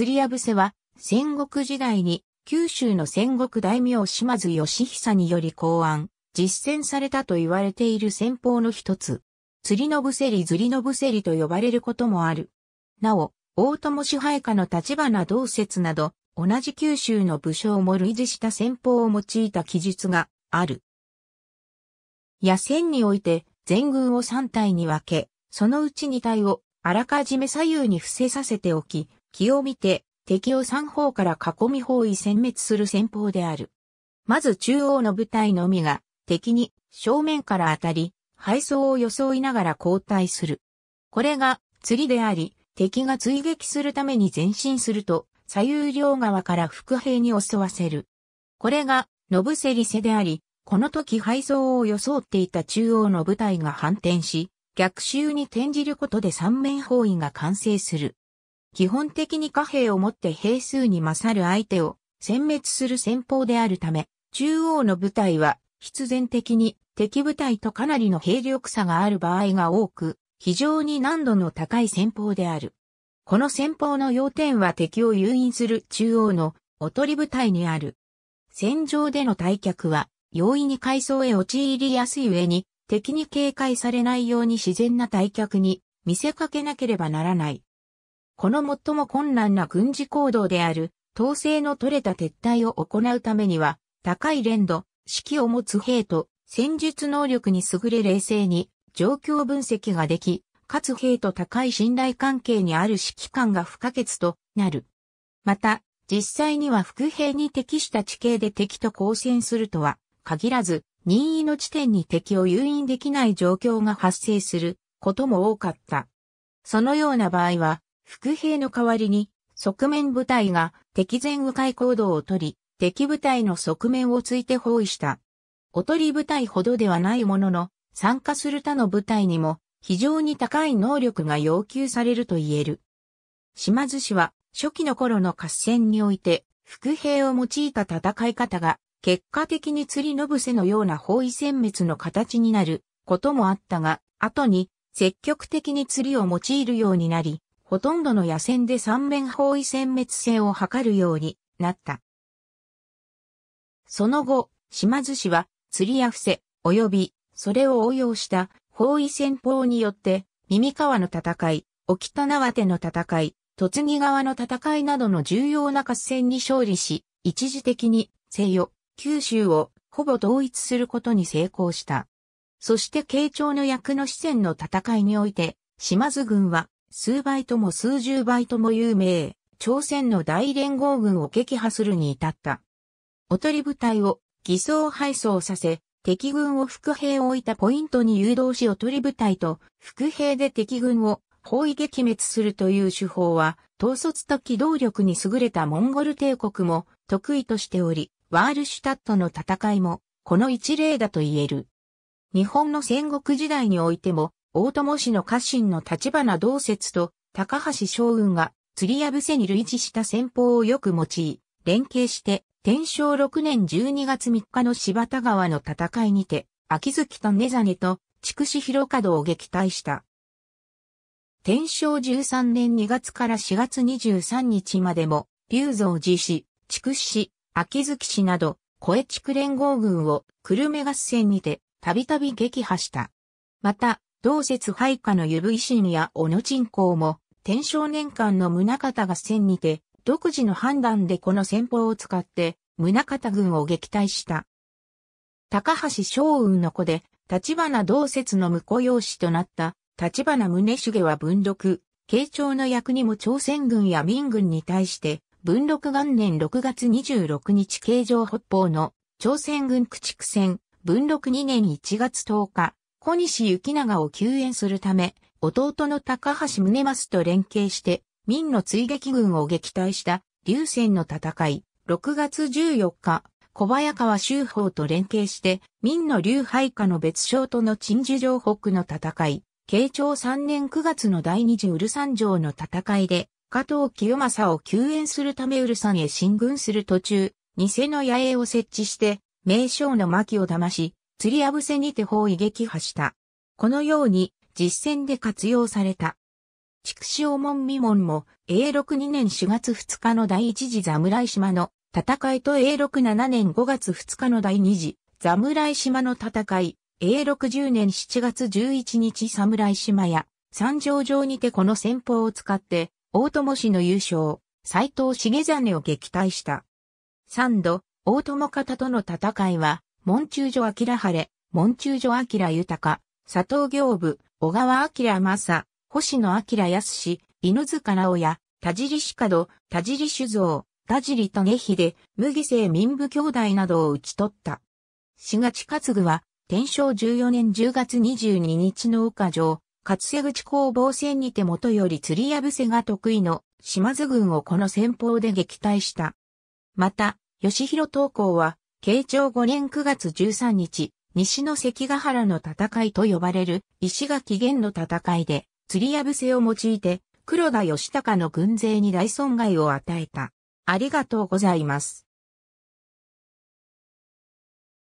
釣りやぶせは、戦国時代に、九州の戦国大名島津義久により考案、実践されたと言われている戦法の一つ。釣りのぶせり釣りのぶせりと呼ばれることもある。なお、大友支配下の立花同説など、同じ九州の武将も類似した戦法を用いた記述がある。野戦において、全軍を3体に分け、そのうち2体をあらかじめ左右に伏せさせておき、気を見て、敵を三方から囲み包囲殲滅する戦法である。まず中央の部隊のみが敵に正面から当たり、敗走を装いながら交代する。これが釣りであり、敵が追撃するために前進すると、左右両側から副兵に襲わせる。これが、のぶせりせであり、この時敗走を装っていた中央の部隊が反転し、逆襲に転じることで三面包囲が完成する。基本的に貨幣をもって兵数に勝る相手を殲滅する戦法であるため、中央の部隊は必然的に敵部隊とかなりの兵力差がある場合が多く、非常に難度の高い戦法である。この戦法の要点は敵を誘引する中央のおとり部隊にある。戦場での退却は容易に階層へ陥りやすい上に敵に警戒されないように自然な退却に見せかけなければならない。この最も困難な軍事行動である、統制の取れた撤退を行うためには、高い連度、指揮を持つ兵と、戦術能力に優れ冷静に、状況分析ができ、かつ兵と高い信頼関係にある指揮官が不可欠となる。また、実際には副兵に適した地形で敵と交戦するとは限らず、任意の地点に敵を誘引できない状況が発生することも多かった。そのような場合は、伏兵の代わりに、側面部隊が敵前迂回行動を取り、敵部隊の側面をついて包囲した。おとり部隊ほどではないものの、参加する他の部隊にも非常に高い能力が要求されると言える。島津氏は初期の頃の合戦において、伏兵を用いた戦い方が、結果的に釣りのぶせのような包囲殲滅の形になることもあったが、後に積極的に釣りを用いるようになり、ほとんどの野戦で三面包囲殲滅戦を図るようになった。その後、島津氏は釣りや伏せ、及び、それを応用した包囲戦法によって、耳川の戦い、沖田縄手の戦い、突木川の戦いなどの重要な合戦に勝利し、一時的に西予、九州をほぼ統一することに成功した。そして慶長の役の四川の戦いにおいて、島津軍は数倍とも数十倍とも有名、朝鮮の大連合軍を撃破するに至った。おとり部隊を偽装配送させ、敵軍を副兵を置いたポイントに誘導しおとり部隊と副兵で敵軍を包囲撃滅するという手法は、統率と機動力に優れたモンゴル帝国も得意としており、ワールシュタットの戦いもこの一例だと言える。日本の戦国時代においても大友氏の家臣の立花道節と高橋将軍が釣りや伏せに類似した戦法をよく用い、連携して天正6年12月3日の柴田川の戦いにて、秋月と根真と筑紫広角を撃退した。天正13年2月から4月23日までも、龍造寺市、筑紫市、秋月市など、小江地区連合軍を久留米合戦にて、たびたび撃破した。また、同説配下の湯布維新や小野鎮口も、天正年間の宗方合戦にて、独自の判断でこの戦法を使って、宗方軍を撃退した。高橋昌雲の子で、立花同説の婿養子となった立花宗重は文禄、慶長の役にも朝鮮軍や民軍に対して、文禄元年6月26日慶城北方の朝鮮軍駆逐戦、文禄2年1月10日、小西行長を救援するため、弟の高橋宗益と連携して、民の追撃軍を撃退した流戦の戦い、6月14日、小早川周法と連携して、民の流配下の別称との陳樹城北の戦い、慶長3年9月の第二次ウル三条の戦いで、加藤清正を救援するためウルンへ進軍する途中、偽の野営を設置して、名将の牧を騙し、釣りあぶせにて包囲撃破した。このように実戦で活用された。筑紫門未門も A62 年4月2日の第一次侍島の戦いと A67 年5月2日の第二次侍島の戦い、A60 年7月11日侍島や三条城にてこの戦法を使って大友氏の優勝、斎藤重真を撃退した。三度、大友方との戦いは門中所明晴れ、門中所明豊、佐藤行部、小川明正、星野明康、犬塚直也、田尻志門、田尻酒造、田尻利秀、麦生民部兄弟などを打ち取った。志賀勝具は、天正14年10月22日の岡城、勝瀬口攻防戦にてもとより釣り破せが得意の島津軍をこの戦法で撃退した。また、吉弘東光は、慶長5年9月13日、西の関ヶ原の戦いと呼ばれる石垣源の戦いで、釣りやぶせを用いて、黒田義高の軍勢に大損害を与えた。ありがとうございます。